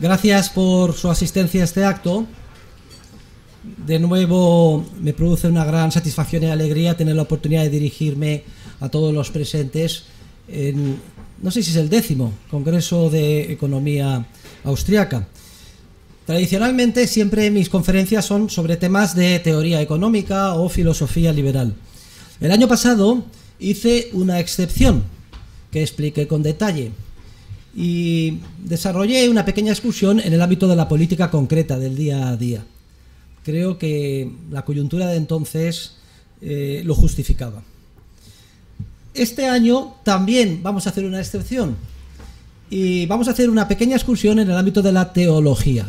Gracias por su asistencia a este acto. De nuevo me produce una gran satisfacción y alegría tener la oportunidad de dirigirme a todos los presentes en, no sé si es el décimo, Congreso de Economía Austriaca. Tradicionalmente siempre mis conferencias son sobre temas de teoría económica o filosofía liberal. El año pasado hice una excepción que expliqué con detalle y desarrollé una pequeña excursión en el ámbito de la política concreta del día a día. Creo que la coyuntura de entonces eh, lo justificaba. Este año también vamos a hacer una excepción y vamos a hacer una pequeña excursión en el ámbito de la teología.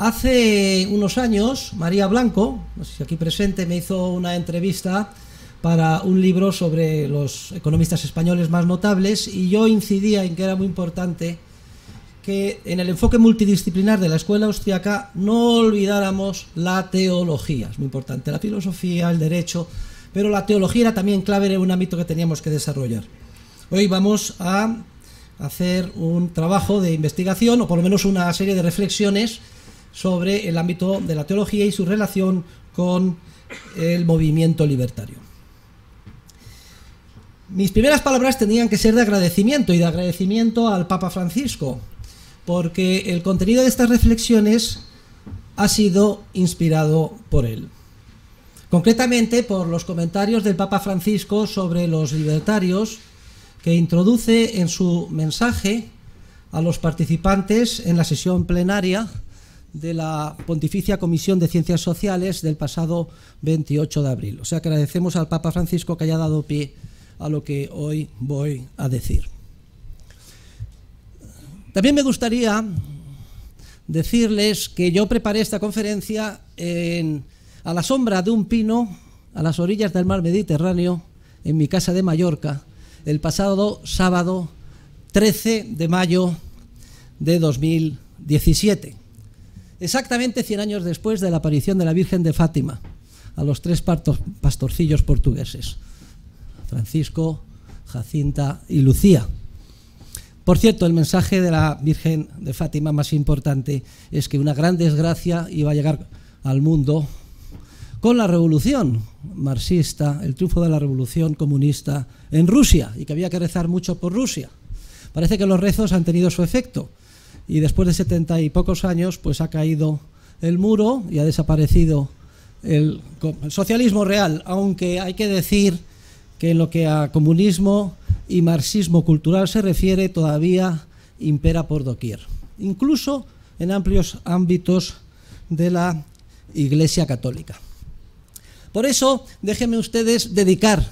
Hace unos años, María Blanco, no sé si aquí presente, me hizo una entrevista para un libro sobre los economistas españoles más notables y yo incidía en que era muy importante que en el enfoque multidisciplinar de la escuela austriaca no olvidáramos la teología, es muy importante, la filosofía, el derecho, pero la teología era también clave, en un ámbito que teníamos que desarrollar. Hoy vamos a hacer un trabajo de investigación o por lo menos una serie de reflexiones sobre el ámbito de la teología y su relación con el movimiento libertario. Mis primeras palabras tenían que ser de agradecimiento y de agradecimiento al Papa Francisco, porque el contenido de estas reflexiones ha sido inspirado por él. Concretamente por los comentarios del Papa Francisco sobre los libertarios que introduce en su mensaje a los participantes en la sesión plenaria de la Pontificia Comisión de Ciencias Sociales del pasado 28 de abril. O sea que agradecemos al Papa Francisco que haya dado pie a lo que hoy voy a decir. También me gustaría decirles que yo preparé esta conferencia a la sombra de un pino, a las orillas del mar Mediterráneo, en mi casa de Mallorca, el pasado sábado 13 de mayo de 2017 exactamente 100 años después de la aparición de la Virgen de Fátima a los tres pastorcillos portugueses, Francisco, Jacinta y Lucía. Por cierto, el mensaje de la Virgen de Fátima más importante es que una gran desgracia iba a llegar al mundo con la revolución marxista, el triunfo de la revolución comunista en Rusia y que había que rezar mucho por Rusia. Parece que los rezos han tenido su efecto y después de setenta y pocos años pues ha caído el muro y ha desaparecido el, socialismo real, aunque hay que decir que en lo que a comunismo y marxismo cultural se refiere todavía impera por doquier, incluso en amplios ámbitos de la Iglesia Católica. Por eso, déjenme ustedes dedicar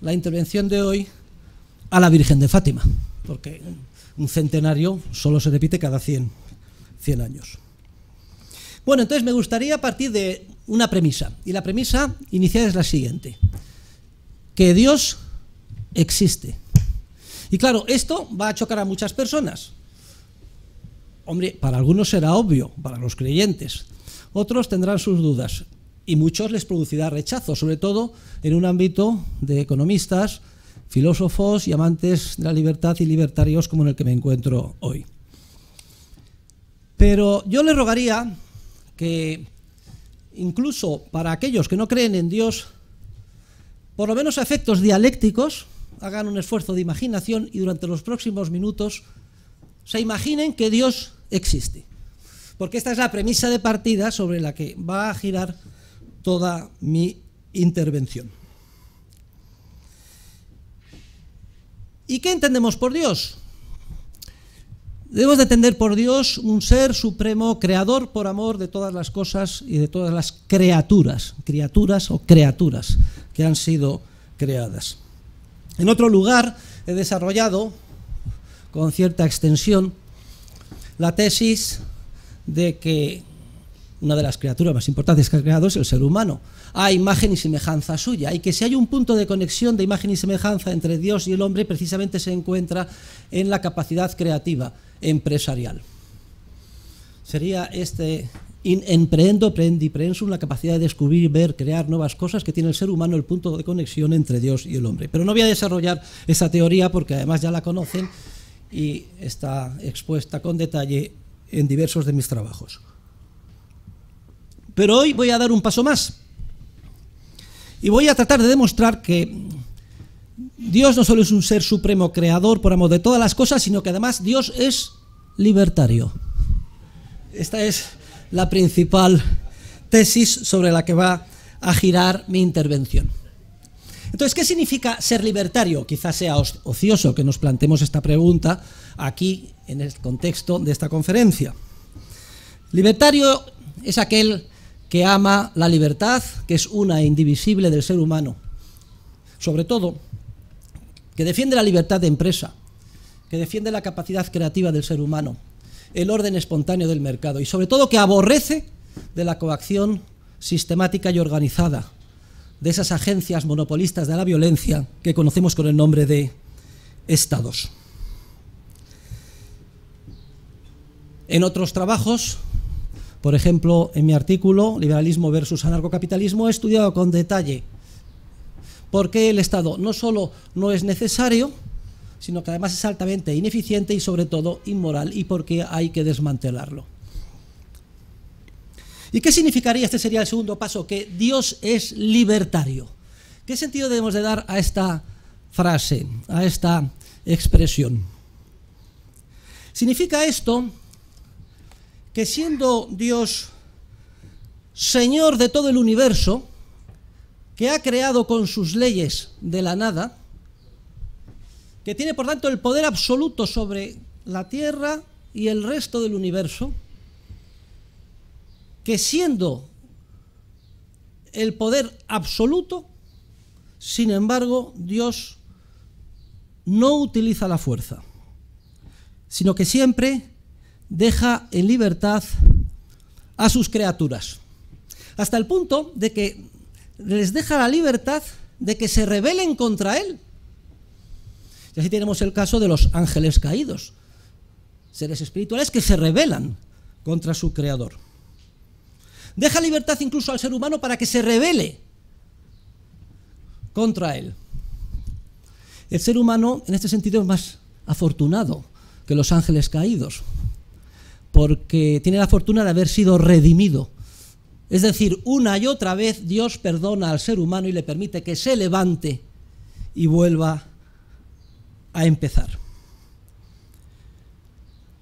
la intervención de hoy a la Virgen de Fátima, porque un centenario solo se repite cada 100, 100 años. Bueno, entonces me gustaría partir de una premisa. Y la premisa inicial es la siguiente. Que Dios existe. Y claro, esto va a chocar a muchas personas. Hombre, para algunos será obvio, para los creyentes. Otros tendrán sus dudas y muchos les producirá rechazo, sobre todo en un ámbito de economistas, filósofos y amantes de la libertad y libertarios como en el que me encuentro hoy. Pero yo le rogaría que incluso para aquellos que no creen en Dios, por lo menos a efectos dialécticos, hagan un esfuerzo de imaginación y durante los próximos minutos se imaginen que Dios existe. Porque esta es la premisa de partida sobre la que va a girar toda mi intervención. ¿Y qué entendemos por Dios? Debemos de entender por Dios un ser supremo, creador por amor de todas las cosas y de todas las criaturas, criaturas o criaturas que han sido creadas. En otro lugar he desarrollado, con cierta extensión, la tesis de que una de las criaturas más importantes que ha creado es el ser humano a imagen y semejanza suya, y que si hay un punto de conexión de imagen y semejanza entre Dios y el hombre, precisamente se encuentra en la capacidad creativa empresarial. Sería este in emprendo, prendi, preensum, la capacidad de descubrir, ver, crear nuevas cosas que tiene el ser humano, el punto de conexión entre Dios y el hombre. Pero no voy a desarrollar esa teoría porque además ya la conocen y está expuesta con detalle en diversos de mis trabajos. Pero hoy voy a dar un paso más y voy a tratar de demostrar que Dios no solo es un ser supremo creador por amor de todas las cosas, sino que además Dios es libertario. Esta es la principal tesis sobre la que va a girar mi intervención. Entonces, ¿qué significa ser libertario? Quizás sea ocioso que nos planteemos esta pregunta aquí en el contexto de esta conferencia. Libertario es aquel que ama la libertad, que es una e indivisible del ser humano. Sobre todo, que defiende la libertad de empresa, que defiende la capacidad creativa del ser humano, el orden espontáneo del mercado y sobre todo que aborrece de la coacción sistemática y organizada de esas agencias monopolistas de la violencia que conocemos con el nombre de estados. En otros trabajos por ejemplo, en mi artículo, Liberalismo versus Anarcocapitalismo, he estudiado con detalle por qué el Estado no solo no es necesario, sino que además es altamente ineficiente y sobre todo inmoral y por qué hay que desmantelarlo. ¿Y qué significaría? Este sería el segundo paso, que Dios es libertario. ¿Qué sentido debemos de dar a esta frase, a esta expresión? Significa esto que siendo Dios Señor de todo el universo, que ha creado con sus leyes de la nada, que tiene por tanto el poder absoluto sobre la Tierra y el resto del universo, que siendo el poder absoluto, sin embargo, Dios no utiliza la fuerza, sino que siempre deja en libertad a sus criaturas, hasta el punto de que les deja la libertad de que se rebelen contra él. Y así tenemos el caso de los ángeles caídos, seres espirituales que se rebelan contra su creador. Deja libertad incluso al ser humano para que se rebele contra él. El ser humano en este sentido es más afortunado que los ángeles caídos, porque tiene la fortuna de haber sido redimido. Es decir, una y otra vez Dios perdona al ser humano y le permite que se levante y vuelva a empezar.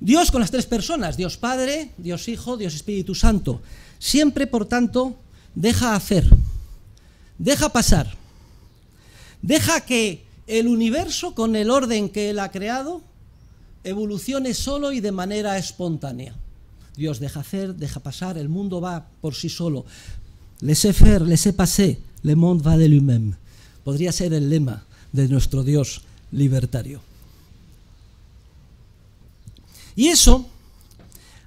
Dios con las tres personas, Dios Padre, Dios Hijo, Dios Espíritu Santo. Siempre, por tanto, deja hacer, deja pasar, deja que el universo, con el orden que Él ha creado, evolucione solo y de manera espontánea. Dios deja hacer, deja pasar, el mundo va por sí solo. Laissez faire, laissez passer, le monde va de lui-même. Podría ser el lema de nuestro Dios libertario. Y eso,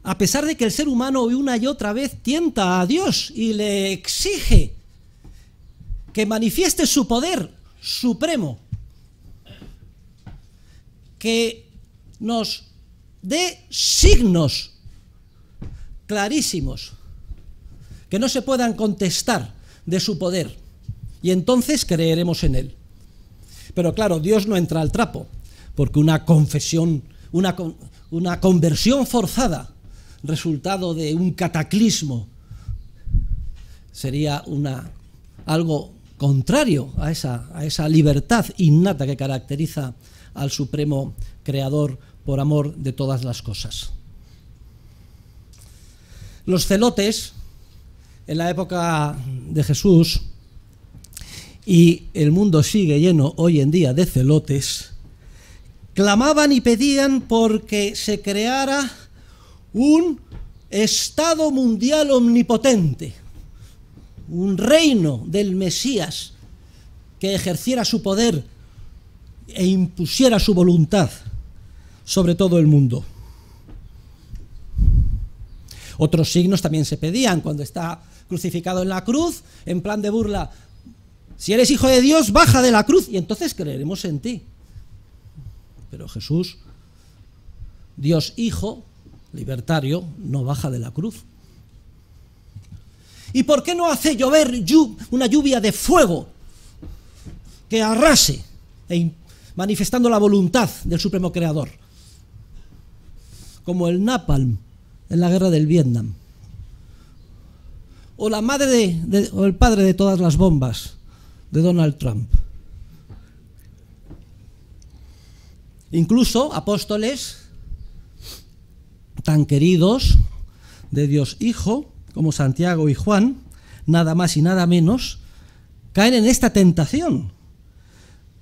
a pesar de que el ser humano una y otra vez tienta a Dios y le exige que manifieste su poder supremo, que nos dé signos clarísimos que no se puedan contestar de su poder y entonces creeremos en él. Pero claro, Dios no entra al trapo, porque una confesión, una, conversión forzada, resultado de un cataclismo, sería una, algo contrario a esa, a esa libertad innata que caracteriza al Supremo Creador por amor de todas las cosas. Los celotes, en la época de Jesús, y el mundo sigue lleno hoy en día de celotes, clamaban y pedían porque se creara un Estado mundial omnipotente, un reino del Mesías que ejerciera su poder e impusiera su voluntad sobre todo el mundo. Otros signos también se pedían cuando está crucificado en la cruz, en plan de burla, si eres hijo de Dios, baja de la cruz y entonces creeremos en ti. Pero Jesús, Dios hijo, libertario, no baja de la cruz. ¿Y por qué no hace llover una lluvia de fuego que arrase e manifestando la voluntad del Supremo Creador, como el napalm en la guerra del Vietnam, o la madre de, o el padre de todas las bombas de Donald Trump. Incluso apóstoles tan queridos de Dios Hijo como Santiago y Juan, nada más y nada menos, caen en esta tentación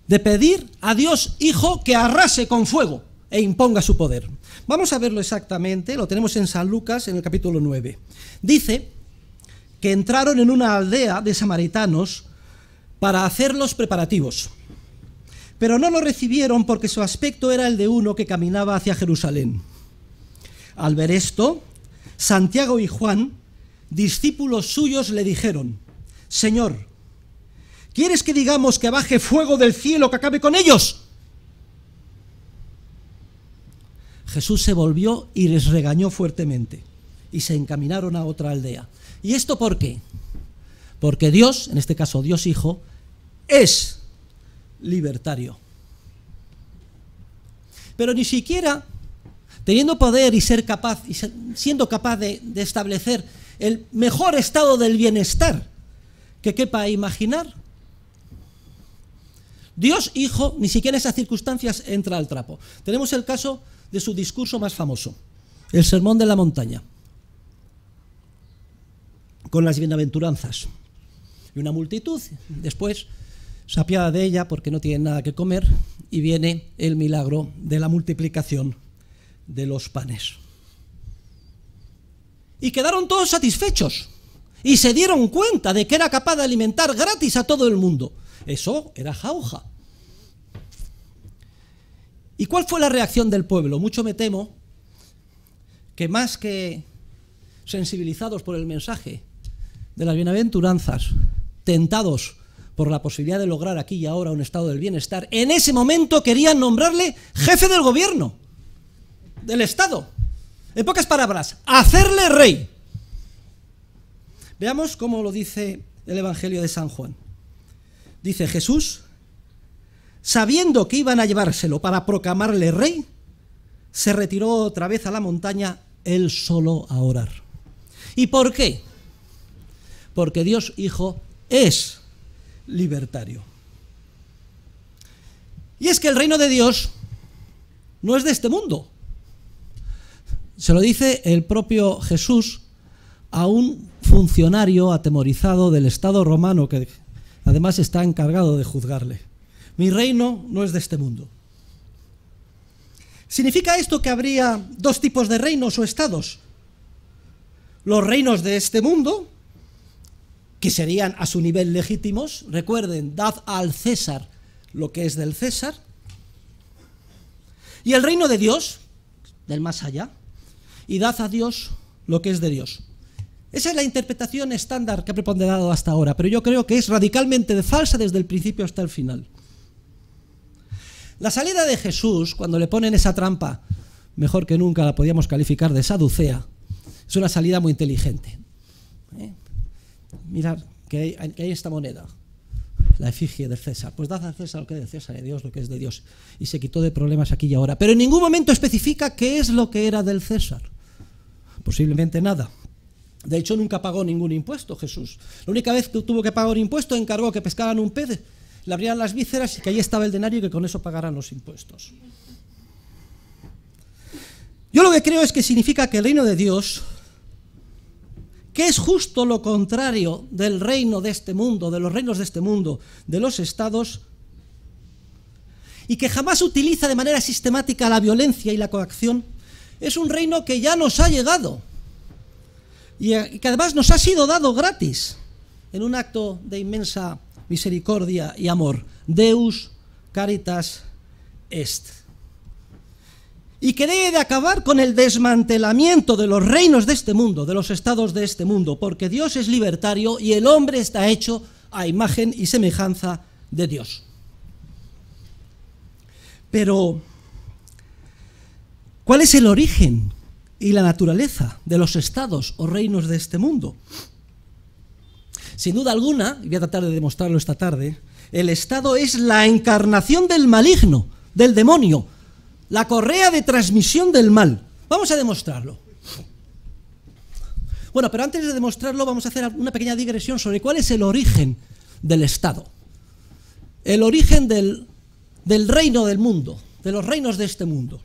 de pedir a Dios Hijo que arrase con fuego e imponga su poder. Vamos a verlo exactamente, lo tenemos en San Lucas en el capítulo 9. Dice que entraron en una aldea de samaritanos para hacer los preparativos, pero no lo recibieron porque su aspecto era el de uno que caminaba hacia Jerusalén. Al ver esto, Santiago y Juan, discípulos suyos, le dijeron, Señor, ¿Quieres que digamos que baje fuego del cielo que acabe con ellos? Jesús se volvió y les regañó fuertemente y se encaminaron a otra aldea. ¿Y esto por qué? Porque Dios, en este caso Dios Hijo, es libertario. Pero ni siquiera teniendo poder y ser capaz y siendo capaz de establecer el mejor estado del bienestar que quepa imaginar, Dios Hijo ni siquiera en esas circunstancias entra al trapo. Tenemos el caso de su discurso más famoso, el Sermón de la Montaña, con las bienaventuranzas. Y una multitud después se de ella porque no tiene nada que comer y viene el milagro de la multiplicación de los panes. Y quedaron todos satisfechos y se dieron cuenta de que era capaz de alimentar gratis a todo el mundo. Eso era jauja. ¿Y cuál fue la reacción del pueblo? Mucho me temo que más que sensibilizados por el mensaje de las bienaventuranzas, tentados por la posibilidad de lograr aquí y ahora un estado del bienestar, en ese momento querían nombrarle jefe del gobierno, del Estado. En pocas palabras, hacerle rey. Veamos cómo lo dice el Evangelio de San Juan. Dice Jesús, sabiendo que iban a llevárselo para proclamarle rey, se retiró otra vez a la montaña él solo a orar. ¿Y por qué? Porque Dios Hijo es libertario. Y es que el reino de Dios no es de este mundo. Se lo dice el propio Jesús a un funcionario atemorizado del Estado romano que además está encargado de juzgarle. Mi reino no es de este mundo. ¿Significa esto que habría dos tipos de reinos o estados? Los reinos de este mundo, que serían a su nivel legítimos, recuerden, dad al César lo que es del César, y el reino de Dios, del más allá, y dad a Dios lo que es de Dios. Esa es la interpretación estándar que ha preponderado hasta ahora, pero yo creo que es radicalmente falsa desde el principio hasta el final. La salida de Jesús, cuando le ponen esa trampa, mejor que nunca la podíamos calificar de saducea, es una salida muy inteligente. ¿Eh? Mirad, que hay, esta moneda, la efigie de César. Pues da a César lo que es de César de Dios lo que es de Dios. Y se quitó de problemas aquí y ahora. Pero en ningún momento especifica qué es lo que era del César. Posiblemente nada. De hecho, nunca pagó ningún impuesto Jesús. La única vez que tuvo que pagar un impuesto, encargó que pescaran un pez, le abrieran las vísceras y que ahí estaba el denario y que con eso pagaran los impuestos. Yo lo que creo es que significa que el reino de Dios, que es justo lo contrario del reino de este mundo, de los reinos de este mundo, de los estados, y que jamás utiliza de manera sistemática la violencia y la coacción, es un reino que ya nos ha llegado eh, y que además nos ha sido dado gratis en un acto de inmensa misericordia y amor. Deus caritas est. Y que debe de acabar con el desmantelamiento de los reinos de este mundo, de los estados de este mundo, porque Dios es libertario y el hombre está hecho a imagen y semejanza de Dios. Pero, ¿cuál es el origen y la naturaleza de los estados o reinos de este mundo. Sin duda alguna, y voy a tratar de demostrarlo esta tarde, el Estado es la encarnación del maligno, del demonio, la correa de transmisión del mal. Vamos a demostrarlo. Bueno, pero antes de demostrarlo vamos a hacer una pequeña digresión sobre cuál es el origen del Estado. El origen del, del reino del mundo, de los reinos de este mundo.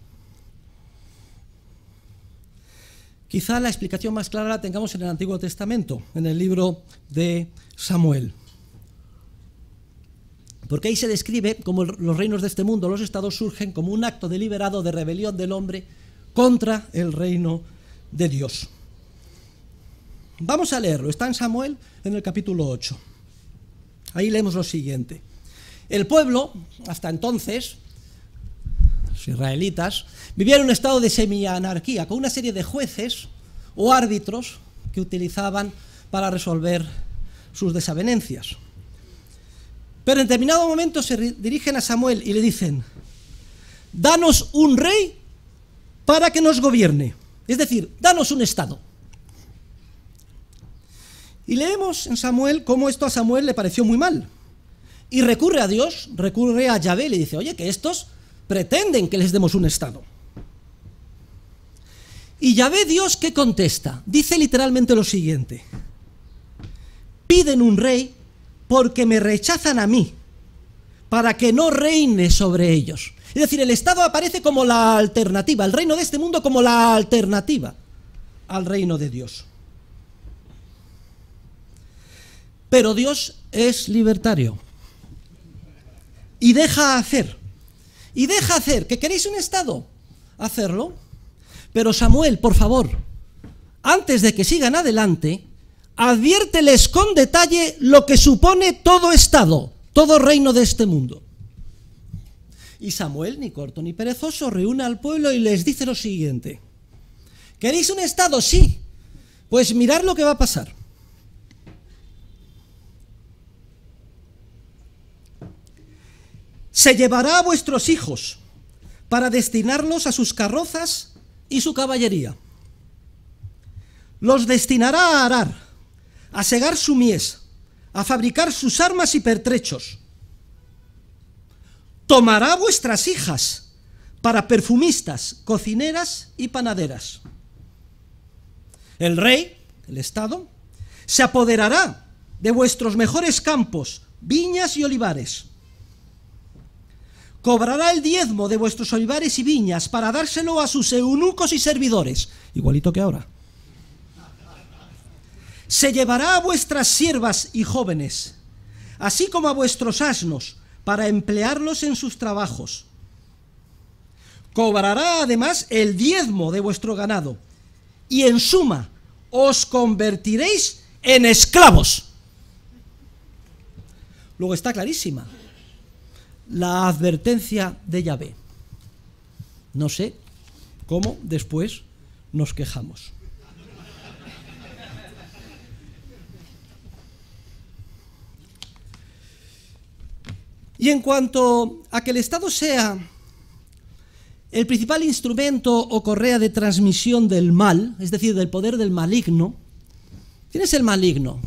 Quizá la explicación más clara la tengamos en el Antiguo Testamento, en el libro de Samuel. Porque ahí se describe cómo los reinos de este mundo, los estados, surgen como un acto deliberado de rebelión del hombre contra el reino de Dios. Vamos a leerlo, está en Samuel en el capítulo 8. Ahí leemos lo siguiente. El pueblo, hasta entonces, israelitas, vivían en un estado de semi-anarquía con una serie de jueces o árbitros que utilizaban para resolver sus desavenencias. Pero en determinado momento se dirigen a Samuel y le dicen, danos un rey para que nos gobierne. Es decir, danos un Estado. Y leemos en Samuel cómo esto a Samuel le pareció muy mal. Y recurre a Dios, recurre a Yahvé y le dice, oye, que estos pretenden que les demos un Estado. Y ya ve Dios que contesta, dice literalmente lo siguiente, piden un rey porque me rechazan a mí, para que no reine sobre ellos. Es decir, el Estado aparece como la alternativa, el reino de este mundo como la alternativa al reino de Dios. Pero Dios es libertario y deja hacer y deja hacer, que queréis un Estado, hacerlo. Pero Samuel, por favor, antes de que sigan adelante, adviérteles con detalle lo que supone todo Estado, todo reino de este mundo. Y Samuel, ni corto ni perezoso, reúne al pueblo y les dice lo siguiente. ¿Queréis un Estado? Sí. Pues mirad lo que va a pasar. se llevará a vuestros hijos para destinarlos a sus carrozas y su caballería. Los destinará a arar, a segar su mies, a fabricar sus armas y pertrechos. Tomará vuestras hijas para perfumistas, cocineras y panaderas. El rey, el Estado, se apoderará de vuestros mejores campos, viñas y olivares cobrará el diezmo de vuestros olivares y viñas para dárselo a sus eunucos y servidores, igualito que ahora. Se llevará a vuestras siervas y jóvenes, así como a vuestros asnos, para emplearlos en sus trabajos. Cobrará además el diezmo de vuestro ganado, y en suma os convertiréis en esclavos. Luego está clarísima la advertencia de Yahvé. No sé cómo después nos quejamos. Y en cuanto a que el Estado sea el principal instrumento o correa de transmisión del mal, es decir, del poder del maligno, ¿quién es el maligno?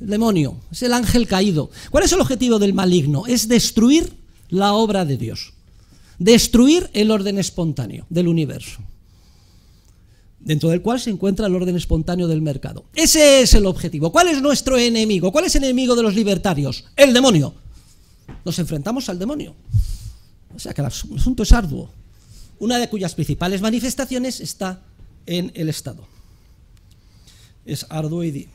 El demonio, es el ángel caído. ¿Cuál es el objetivo del maligno? Es destruir la obra de Dios, destruir el orden espontáneo del universo, dentro del cual se encuentra el orden espontáneo del mercado. Ese es el objetivo. ¿Cuál es nuestro enemigo? ¿Cuál es el enemigo de los libertarios? El demonio. Nos enfrentamos al demonio. O sea que el asunto es arduo. Una de cuyas principales manifestaciones está en el Estado. Es arduo y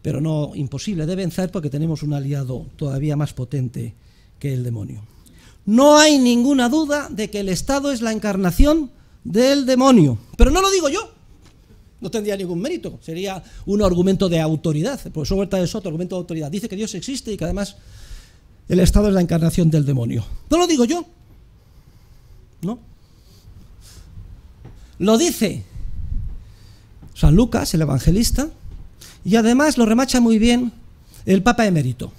pero no imposible de vencer porque tenemos un aliado todavía más potente el demonio. No hay ninguna duda de que el Estado es la encarnación del demonio. Pero no lo digo yo. No tendría ningún mérito. Sería un argumento de autoridad. Por profesor a de Soto, argumento de autoridad. Dice que Dios existe y que además el Estado es la encarnación del demonio. No lo digo yo. No. Lo dice San Lucas, el evangelista, y además lo remacha muy bien el Papa Emérito,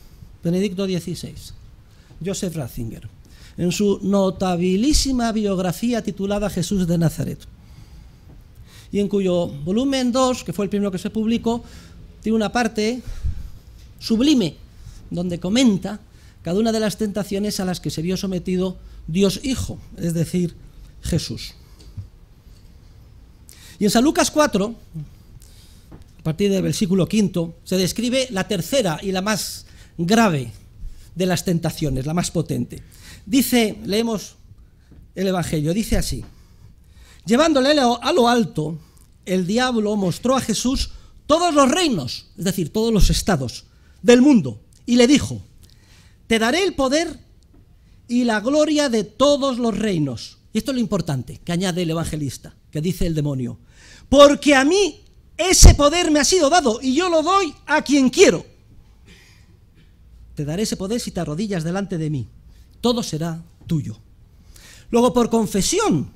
Benedicto XVI. Joseph Ratzinger, en su notabilísima biografía titulada Jesús de Nazaret, y en cuyo volumen 2, que fue el primero que se publicó, tiene una parte sublime donde comenta cada una de las tentaciones a las que se vio sometido Dios Hijo, es decir, Jesús. Y en San Lucas 4, a partir del versículo 5, se describe la tercera y la más grave de las tentaciones, la más potente. Dice, leemos el Evangelio, dice así, llevándole a lo alto, el diablo mostró a Jesús todos los reinos, es decir, todos los estados del mundo, y le dijo, te daré el poder y la gloria de todos los reinos. Y esto es lo importante que añade el evangelista, que dice el demonio, porque a mí ese poder me ha sido dado y yo lo doy a quien quiero. Te daré ese poder si te arrodillas delante de mí. Todo será tuyo. Luego, por confesión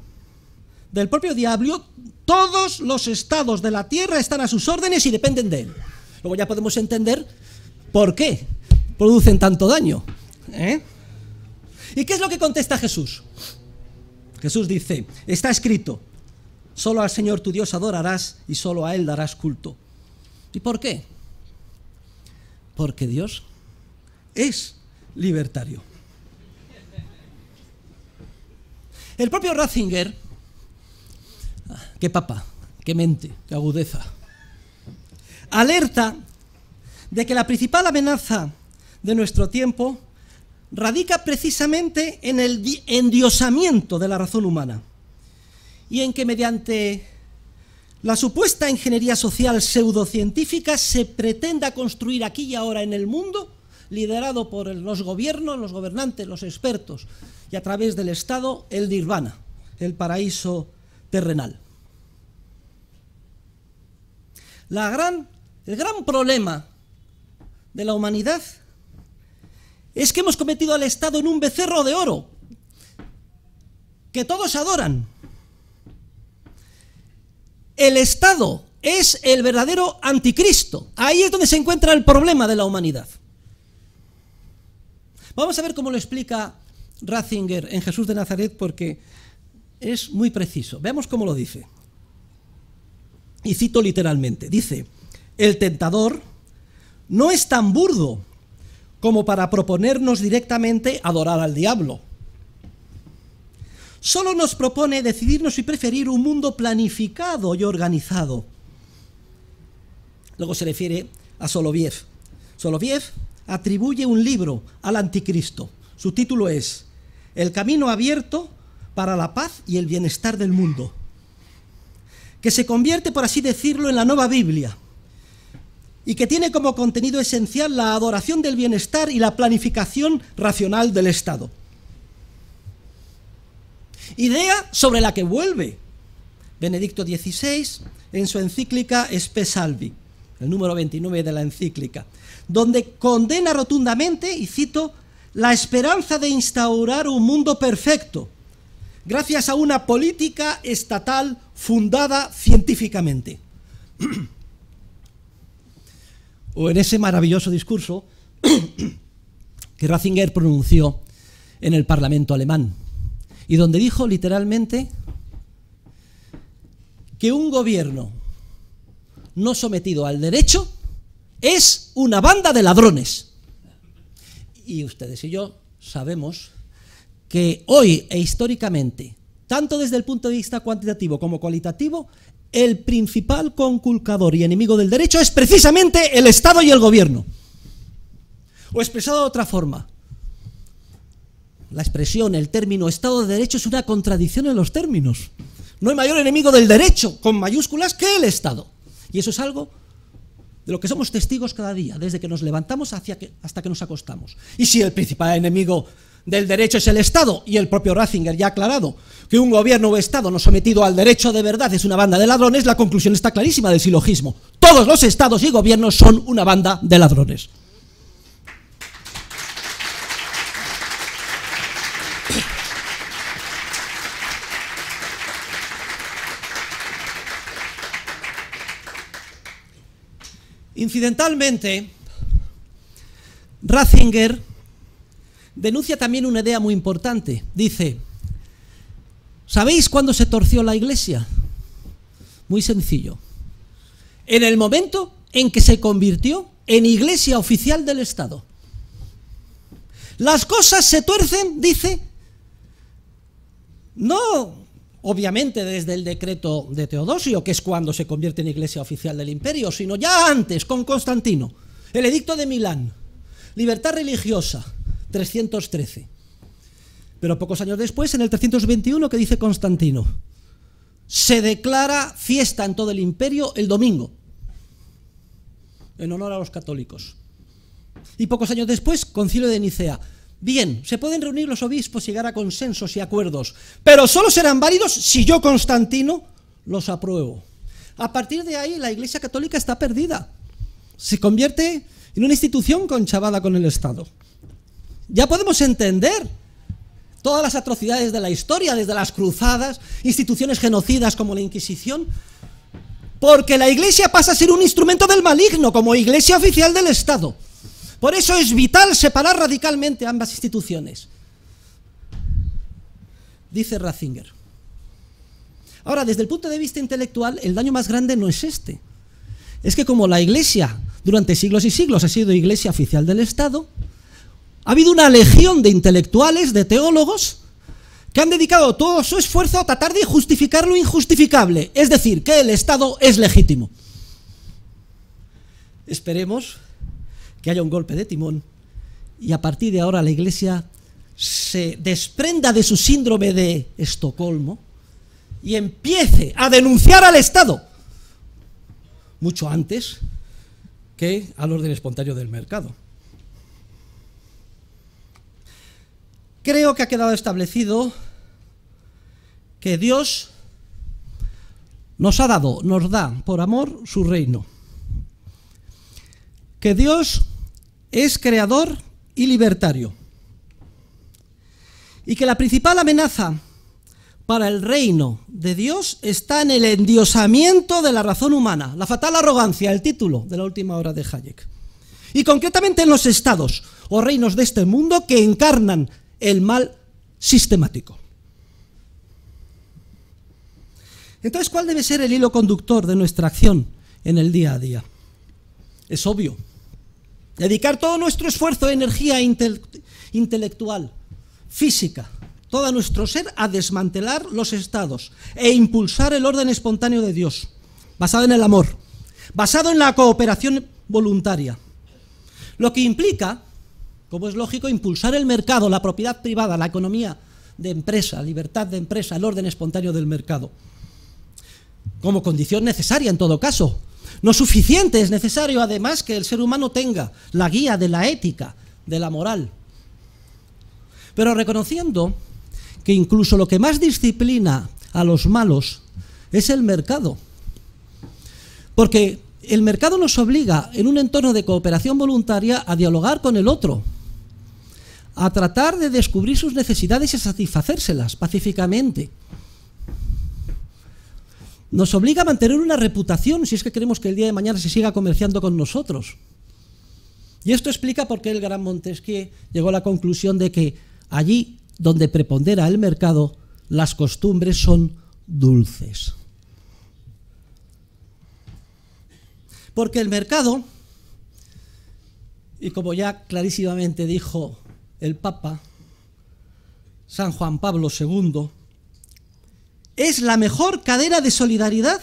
del propio diablo, todos los estados de la tierra están a sus órdenes y dependen de él. Luego ya podemos entender por qué producen tanto daño. ¿eh? ¿Y qué es lo que contesta Jesús? Jesús dice, está escrito, solo al Señor tu Dios adorarás y solo a Él darás culto. ¿Y por qué? Porque Dios es libertario. El propio Ratzinger, ah, qué papa, qué mente, qué agudeza, alerta de que la principal amenaza de nuestro tiempo radica precisamente en el endiosamiento de la razón humana y en que mediante la supuesta ingeniería social pseudocientífica se pretenda construir aquí y ahora en el mundo liderado por los gobiernos, los gobernantes, los expertos y a través del Estado, el nirvana, el paraíso terrenal. La gran, el gran problema de la humanidad es que hemos cometido al Estado en un becerro de oro que todos adoran. El Estado es el verdadero anticristo. Ahí es donde se encuentra el problema de la humanidad. Vamos a ver cómo lo explica Ratzinger en Jesús de Nazaret porque es muy preciso. Veamos cómo lo dice. Y cito literalmente. Dice, el tentador no es tan burdo como para proponernos directamente adorar al diablo. Solo nos propone decidirnos y preferir un mundo planificado y organizado. Luego se refiere a Soloviev. Soloviev atribuye un libro al anticristo. Su título es El camino abierto para la paz y el bienestar del mundo, que se convierte, por así decirlo, en la nueva Biblia y que tiene como contenido esencial la adoración del bienestar y la planificación racional del Estado. Idea sobre la que vuelve Benedicto XVI en su encíclica Espesalvi. el número 29 de la encíclica, donde condena rotundamente, y cito, la esperanza de instaurar un mundo perfecto, gracias a una política estatal fundada científicamente. o en ese maravilloso discurso que Ratzinger pronunció en el Parlamento alemán, y donde dijo literalmente que un gobierno no sometido al derecho es una banda de ladrones. Y ustedes y yo sabemos que hoy e históricamente, tanto desde el punto de vista cuantitativo como cualitativo, el principal conculcador y enemigo del derecho es precisamente el Estado y el gobierno. O expresado de otra forma, la expresión, el término Estado de Derecho es una contradicción en los términos. No hay mayor enemigo del derecho, con mayúsculas, que el Estado. Y eso es algo de lo que somos testigos cada día, desde que nos levantamos hasta que nos acostamos. Y si el principal enemigo del derecho es el Estado, y el propio Ratzinger ya ha aclarado que un gobierno o Estado no sometido al derecho de verdad es una banda de ladrones, la conclusión está clarísima del silogismo. Todos los estados y gobiernos son una banda de ladrones. Incidentalmente, Ratzinger denuncia también una idea muy importante. Dice, ¿sabéis cuándo se torció la iglesia? Muy sencillo. En el momento en que se convirtió en iglesia oficial del Estado. Las cosas se tuercen, dice, no obviamente desde el decreto de Teodosio, que es cuando se convierte en iglesia oficial del imperio, sino ya antes, con Constantino. El edicto de Milán, libertad religiosa, 313. Pero pocos años después, en el 321, que dice Constantino, se declara fiesta en todo el imperio el domingo, en honor a los católicos. Y pocos años después, concilio de Nicea, Bien, se pueden reunir los obispos y llegar a consensos y acuerdos, pero solo serán válidos si yo, Constantino, los apruebo. A partir de ahí, la Iglesia Católica está perdida. Se convierte en una institución conchavada con el Estado. Ya podemos entender todas las atrocidades de la historia, desde las cruzadas, instituciones genocidas como la Inquisición, porque la Iglesia pasa a ser un instrumento del maligno como Iglesia oficial del Estado. Por eso es vital separar radicalmente ambas instituciones. Dice Ratzinger. Ahora, desde el punto de vista intelectual, el daño más grande no es este. Es que como la Iglesia durante siglos y siglos ha sido Iglesia oficial del Estado, ha habido una legión de intelectuales, de teólogos, que han dedicado todo su esfuerzo a tratar de justificar lo injustificable, es decir, que el Estado es legítimo. Esperemos que haya un golpe de timón y a partir de ahora la Iglesia se desprenda de su síndrome de Estocolmo y empiece a denunciar al Estado mucho antes que al orden espontáneo del mercado. Creo que ha quedado establecido que Dios nos ha dado, nos da por amor su reino. Que Dios es creador y libertario. Y que la principal amenaza para el reino de Dios está en el endiosamiento de la razón humana, la fatal arrogancia, el título de la última hora de Hayek. Y concretamente en los estados o reinos de este mundo que encarnan el mal sistemático. Entonces, ¿cuál debe ser el hilo conductor de nuestra acción en el día a día? Es obvio, Dedicar todo nuestro esfuerzo, energía intelectual, física, todo nuestro ser a desmantelar los estados e impulsar el orden espontáneo de Dios, basado en el amor, basado en la cooperación voluntaria. Lo que implica, como es lógico, impulsar el mercado, la propiedad privada, la economía de empresa, libertad de empresa, el orden espontáneo del mercado. Como condición necesaria en todo caso, no suficiente, es necesario además que el ser humano tenga la guía de la ética, de la moral. Pero reconociendo que incluso lo que más disciplina a los malos es el mercado. Porque el mercado nos obliga, en un entorno de cooperación voluntaria, a dialogar con el otro, a tratar de descubrir sus necesidades y satisfacérselas pacíficamente nos obliga a mantener una reputación si es que queremos que el día de mañana se siga comerciando con nosotros. Y esto explica por qué el gran Montesquieu llegó a la conclusión de que allí donde prepondera el mercado, las costumbres son dulces. Porque el mercado, y como ya clarísimamente dijo el Papa San Juan Pablo II, es la mejor cadena de solidaridad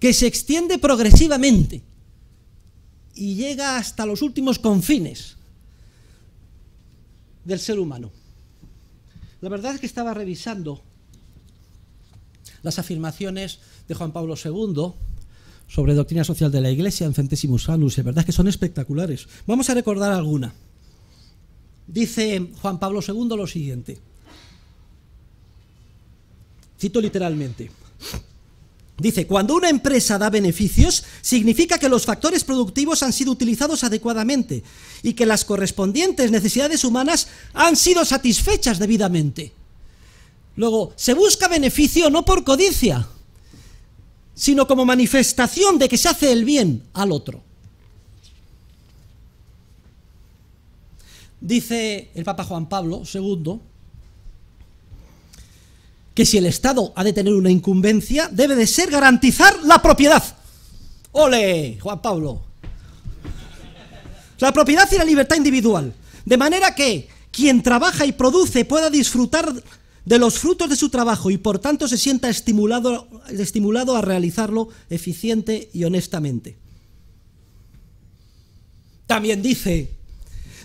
que se extiende progresivamente y llega hasta los últimos confines del ser humano. La verdad es que estaba revisando las afirmaciones de Juan Pablo II sobre doctrina social de la Iglesia en Centesimus y La verdad es que son espectaculares. Vamos a recordar alguna. Dice Juan Pablo II lo siguiente. Cito literalmente. Dice, cuando una empresa da beneficios, significa que los factores productivos han sido utilizados adecuadamente y que las correspondientes necesidades humanas han sido satisfechas debidamente. Luego, se busca beneficio no por codicia, sino como manifestación de que se hace el bien al otro. Dice el Papa Juan Pablo II que si el Estado ha de tener una incumbencia, debe de ser garantizar la propiedad. ¡Ole, Juan Pablo! La propiedad y la libertad individual. De manera que quien trabaja y produce pueda disfrutar de los frutos de su trabajo y por tanto se sienta estimulado, estimulado a realizarlo eficiente y honestamente. También dice,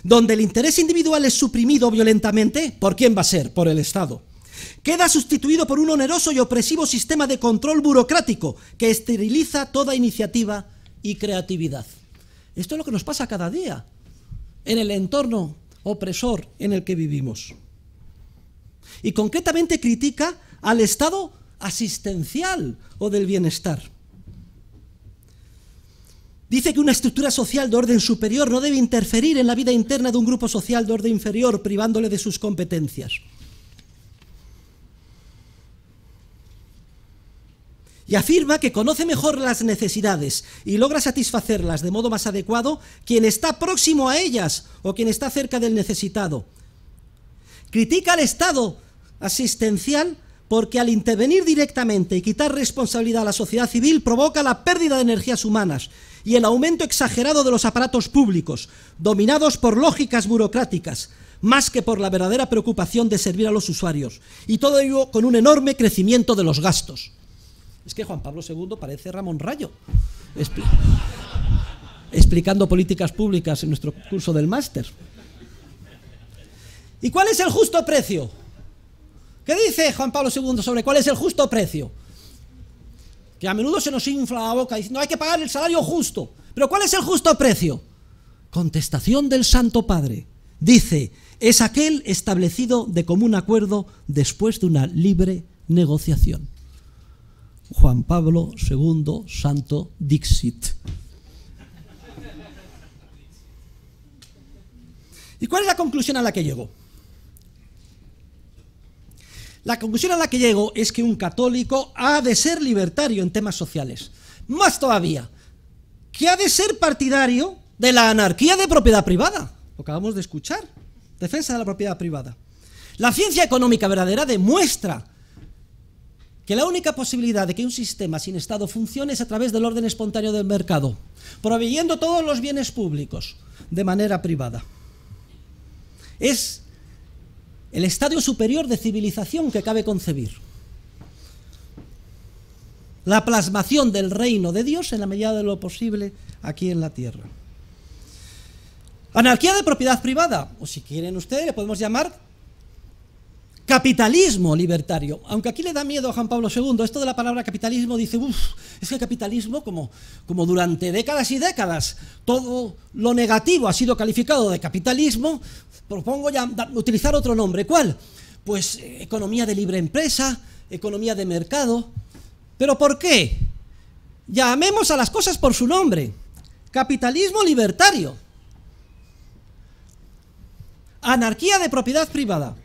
donde el interés individual es suprimido violentamente, ¿por quién va a ser? Por el Estado queda sustituido por un oneroso y opresivo sistema de control burocrático que esteriliza toda iniciativa y creatividad. Esto es lo que nos pasa cada día en el entorno opresor en el que vivimos. Y concretamente critica al Estado asistencial o del bienestar. Dice que una estructura social de orden superior no debe interferir en la vida interna de un grupo social de orden inferior, privándole de sus competencias. y afirma que conoce mejor las necesidades y logra satisfacerlas de modo más adecuado quien está próximo a ellas o quien está cerca del necesitado. Critica al Estado asistencial porque al intervenir directamente y quitar responsabilidad a la sociedad civil provoca la pérdida de energías humanas y el aumento exagerado de los aparatos públicos, dominados por lógicas burocráticas, más que por la verdadera preocupación de servir a los usuarios, y todo ello con un enorme crecimiento de los gastos. Es que Juan Pablo II parece Ramón Rayo. explicando políticas públicas en nuestro curso del máster. ¿Y cuál es el justo precio? ¿Qué dice Juan Pablo II sobre cuál es el justo precio? Que a menudo se nos infla la boca diciendo hay que pagar el salario justo. Pero ¿cuál es el justo precio? Contestación del Santo Padre. Dice, es aquel establecido de común acuerdo después de una libre negociación. Juan Pablo II Santo Dixit. ¿Y cuál es la conclusión a la que llegó? La conclusión a la que llego es que un católico ha de ser libertario en temas sociales. Más todavía, que ha de ser partidario de la anarquía de propiedad privada. Lo acabamos de escuchar. Defensa de la propiedad privada. La ciencia económica verdadera demuestra que la única posibilidad de que un sistema sin Estado funcione es a través del orden espontáneo del mercado, proveyendo todos los bienes públicos de manera privada. Es el estadio superior de civilización que cabe concebir. La plasmación del reino de Dios en la medida de lo posible aquí en la tierra. Anarquía de propiedad privada, o si quieren ustedes, le podemos llamar Capitalismo libertario. Aunque aquí le da miedo a Juan Pablo II, esto de la palabra capitalismo dice, uff, es que el capitalismo, como, como durante décadas y décadas todo lo negativo ha sido calificado de capitalismo, propongo ya utilizar otro nombre. ¿Cuál? Pues eh, economía de libre empresa, economía de mercado. ¿Pero por qué? Llamemos a las cosas por su nombre. Capitalismo libertario. Anarquía de propiedad privada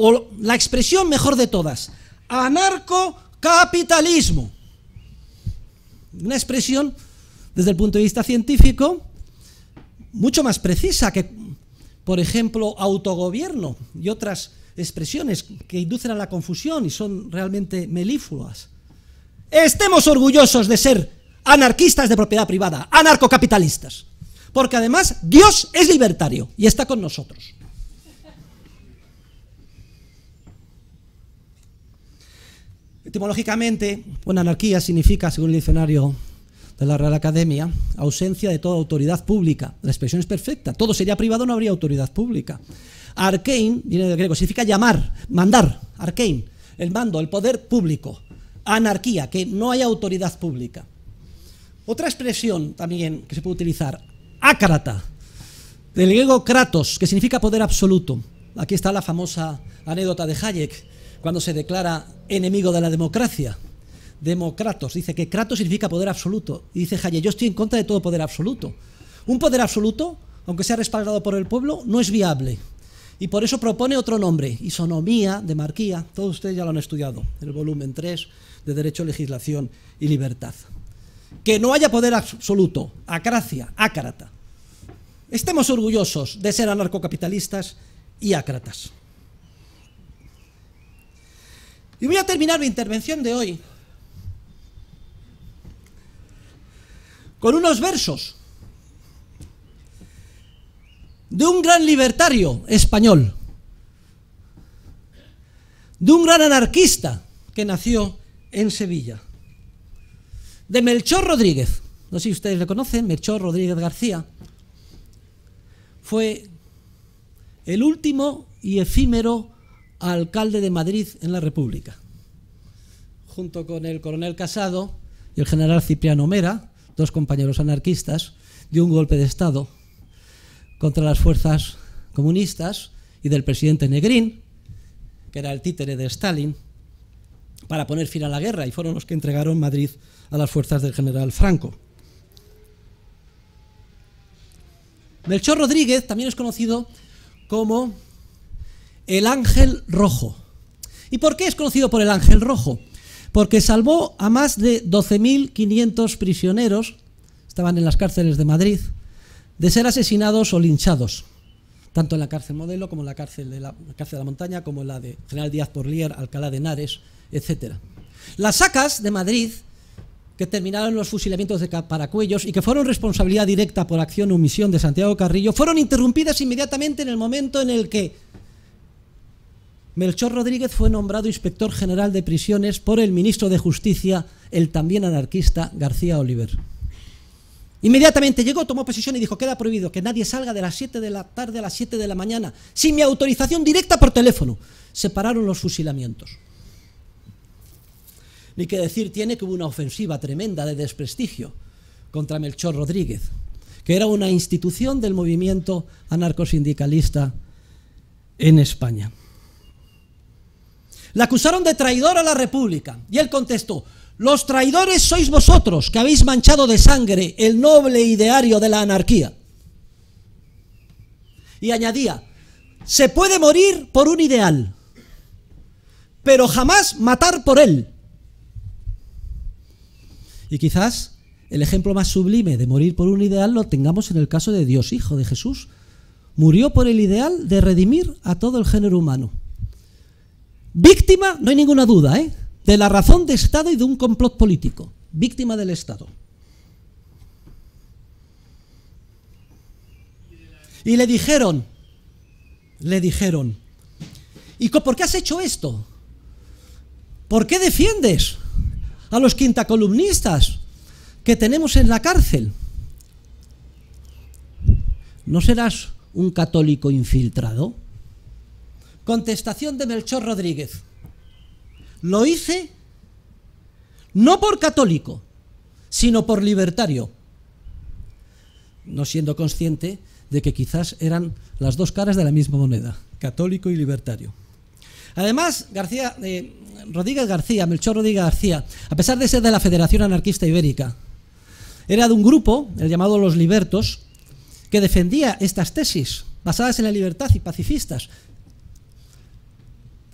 o la expresión mejor de todas, anarcocapitalismo. Una expresión, desde el punto de vista científico, mucho más precisa que, por ejemplo, autogobierno y otras expresiones que inducen a la confusión y son realmente melífluas. Estemos orgullosos de ser anarquistas de propiedad privada, anarcocapitalistas, porque además Dios es libertario y está con nosotros. Etimológicamente, una anarquía significa, según el diccionario de la Real Academia, ausencia de toda autoridad pública. La expresión es perfecta. Todo sería privado, no habría autoridad pública. Arcane viene del griego, significa llamar, mandar. Arcane, el mando, el poder público. Anarquía, que no hay autoridad pública. Otra expresión también que se puede utilizar, ácrata, del griego kratos, que significa poder absoluto. Aquí está la famosa anécdota de Hayek cuando se declara enemigo de la democracia. Democratos, dice que Kratos significa poder absoluto. Y dice jaye, yo estoy en contra de todo poder absoluto. Un poder absoluto, aunque sea respaldado por el pueblo, no es viable. Y por eso propone otro nombre, isonomía, demarquía, todos ustedes ya lo han estudiado, el volumen 3 de Derecho, Legislación y Libertad. Que no haya poder absoluto, acracia, acrata. Estemos orgullosos de ser anarcocapitalistas y ácratas. Y voy a terminar mi intervención de hoy con unos versos de un gran libertario español, de un gran anarquista que nació en Sevilla, de Melchor Rodríguez. No sé si ustedes le conocen, Melchor Rodríguez García. Fue el último y efímero alcalde de Madrid en la República, junto con el coronel Casado y el general Cipriano Mera, dos compañeros anarquistas, dio un golpe de Estado contra las fuerzas comunistas y del presidente Negrín, que era el títere de Stalin, para poner fin a la guerra y fueron los que entregaron Madrid a las fuerzas del general Franco. Melchor Rodríguez también es conocido como el ángel rojo. ¿Y por qué es conocido por el ángel rojo? Porque salvó a más de 12.500 prisioneros, estaban en las cárceles de Madrid, de ser asesinados o linchados, tanto en la cárcel Modelo como en la cárcel de la, de la Montaña, como en la de General Díaz Porlier, Alcalá de Henares, etc. Las sacas de Madrid, que terminaron los fusilamientos de Paracuellos y que fueron responsabilidad directa por acción o omisión de Santiago Carrillo, fueron interrumpidas inmediatamente en el momento en el que Melchor Rodríguez fue nombrado inspector general de prisiones por el ministro de Justicia, el también anarquista García Oliver. Inmediatamente llegó, tomó posesión y dijo, queda prohibido que nadie salga de las 7 de la tarde a las 7 de la mañana, sin mi autorización directa por teléfono. Separaron los fusilamientos. Ni que decir tiene que hubo una ofensiva tremenda de desprestigio contra Melchor Rodríguez, que era una institución del movimiento anarcosindicalista en España. La acusaron de traidor a la República. Y él contestó, los traidores sois vosotros que habéis manchado de sangre el noble ideario de la anarquía. Y añadía, se puede morir por un ideal, pero jamás matar por él. Y quizás el ejemplo más sublime de morir por un ideal lo tengamos en el caso de Dios, Hijo de Jesús. Murió por el ideal de redimir a todo el género humano. Víctima, no hay ninguna duda, ¿eh? de la razón de Estado y de un complot político. Víctima del Estado. Y le dijeron, le dijeron, ¿y por qué has hecho esto? ¿Por qué defiendes a los quintacolumnistas que tenemos en la cárcel? ¿No serás un católico infiltrado? Contestación de Melchor Rodríguez. Lo hice no por católico, sino por libertario, no siendo consciente de que quizás eran las dos caras de la misma moneda, católico y libertario. Además, García, eh, Rodríguez García, Melchor Rodríguez García, a pesar de ser de la Federación Anarquista Ibérica, era de un grupo, el llamado Los Libertos, que defendía estas tesis basadas en la libertad y pacifistas,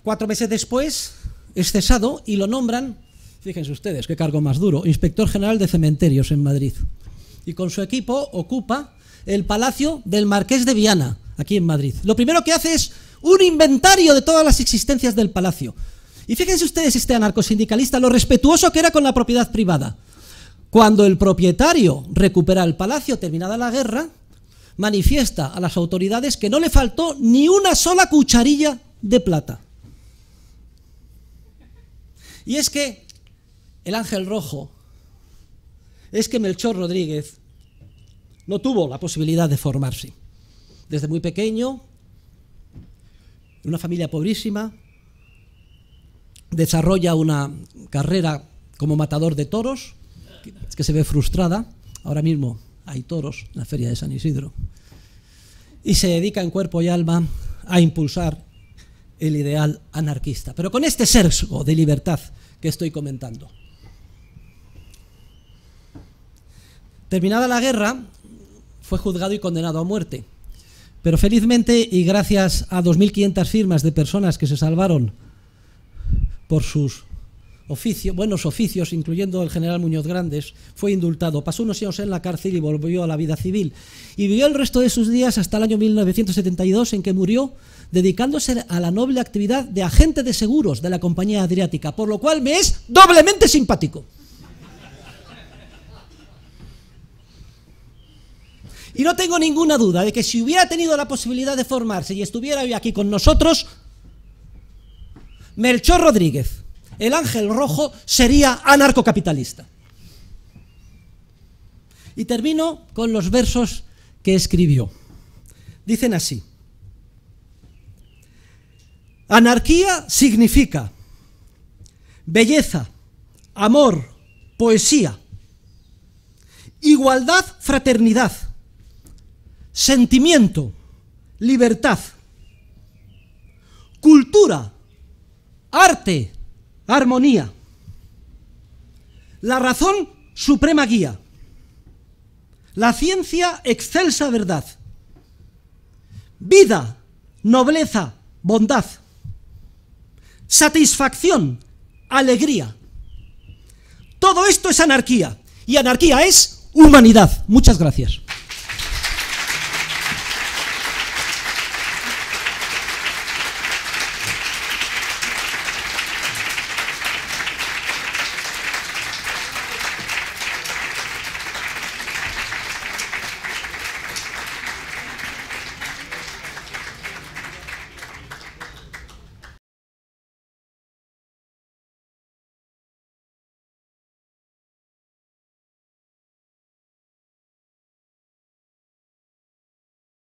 Cuatro meses después es cesado y lo nombran, fíjense ustedes, qué cargo más duro, inspector general de cementerios en Madrid. Y con su equipo ocupa el palacio del marqués de Viana, aquí en Madrid. Lo primero que hace es un inventario de todas las existencias del palacio. Y fíjense ustedes este anarcosindicalista, lo respetuoso que era con la propiedad privada. Cuando el propietario recupera el palacio terminada la guerra, manifiesta a las autoridades que no le faltó ni una sola cucharilla de plata. Y es que el ángel rojo, es que Melchor Rodríguez no tuvo la posibilidad de formarse. Desde muy pequeño, en una familia pobrísima, desarrolla una carrera como matador de toros, que se ve frustrada. Ahora mismo hay toros en la feria de San Isidro. Y se dedica en cuerpo y alma a impulsar el ideal anarquista, pero con este sesgo de libertad que estoy comentando. Terminada la guerra, fue juzgado y condenado a muerte. Pero felizmente y gracias a 2.500 firmas de personas que se salvaron por sus oficio, buenos oficios, incluyendo el general Muñoz Grandes, fue indultado. Pasó unos años en la cárcel y volvió a la vida civil. Y vivió el resto de sus días hasta el año 1972, en que murió dedicándose a la noble actividad de agente de seguros de la compañía adriática, por lo cual me es doblemente simpático. Y no tengo ninguna duda de que si hubiera tenido la posibilidad de formarse y estuviera hoy aquí con nosotros, Melchor Rodríguez, el ángel rojo, sería anarcocapitalista. Y termino con los versos que escribió. Dicen así. Anarquía significa belleza, amor, poesía, igualdad, fraternidad, sentimiento, libertad, cultura, arte, armonía, la razón suprema guía, la ciencia excelsa verdad, vida, nobleza, bondad, satisfacción, alegría. Todo esto es anarquía y anarquía es humanidad. Muchas gracias.